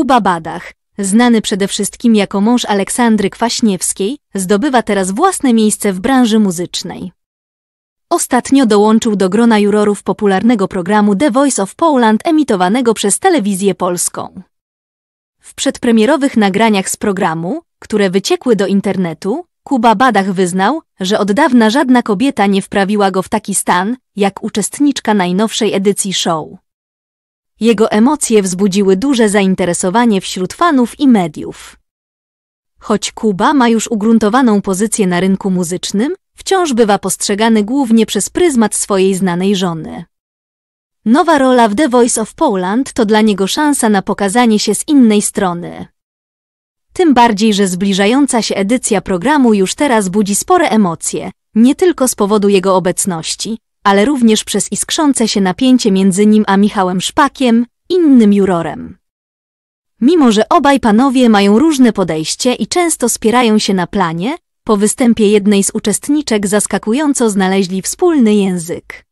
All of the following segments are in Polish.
Kuba Badach, znany przede wszystkim jako mąż Aleksandry Kwaśniewskiej, zdobywa teraz własne miejsce w branży muzycznej. Ostatnio dołączył do grona jurorów popularnego programu The Voice of Poland emitowanego przez telewizję polską. W przedpremierowych nagraniach z programu, które wyciekły do internetu, Kuba Badach wyznał, że od dawna żadna kobieta nie wprawiła go w taki stan, jak uczestniczka najnowszej edycji show. Jego emocje wzbudziły duże zainteresowanie wśród fanów i mediów. Choć Kuba ma już ugruntowaną pozycję na rynku muzycznym, wciąż bywa postrzegany głównie przez pryzmat swojej znanej żony. Nowa rola w The Voice of Poland to dla niego szansa na pokazanie się z innej strony. Tym bardziej, że zbliżająca się edycja programu już teraz budzi spore emocje, nie tylko z powodu jego obecności, ale również przez iskrzące się napięcie między nim a Michałem Szpakiem, innym jurorem. Mimo, że obaj panowie mają różne podejście i często spierają się na planie, po występie jednej z uczestniczek zaskakująco znaleźli wspólny język.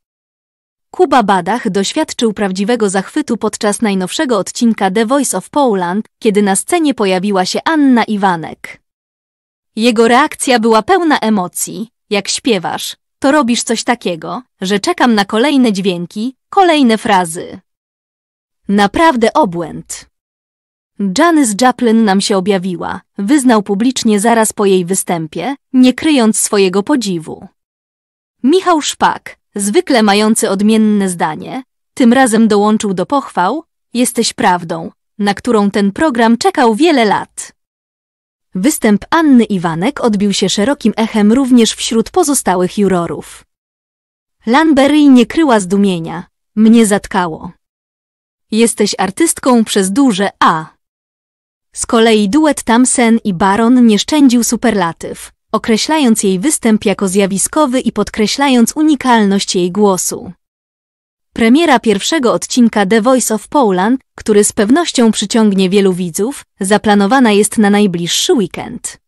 Kuba Badach doświadczył prawdziwego zachwytu podczas najnowszego odcinka The Voice of Poland, kiedy na scenie pojawiła się Anna Iwanek. Jego reakcja była pełna emocji. Jak śpiewasz, to robisz coś takiego, że czekam na kolejne dźwięki, kolejne frazy. Naprawdę obłęd. Janis Joplin nam się objawiła, wyznał publicznie zaraz po jej występie, nie kryjąc swojego podziwu. Michał Szpak, zwykle mający odmienne zdanie, tym razem dołączył do pochwał, jesteś prawdą, na którą ten program czekał wiele lat. Występ Anny Iwanek odbił się szerokim echem również wśród pozostałych jurorów. Lanberry nie kryła zdumienia. Mnie zatkało. Jesteś artystką przez duże A. Z kolei duet Tamsen i Baron nie szczędził superlatyw, określając jej występ jako zjawiskowy i podkreślając unikalność jej głosu. Premiera pierwszego odcinka The Voice of Poland, który z pewnością przyciągnie wielu widzów, zaplanowana jest na najbliższy weekend.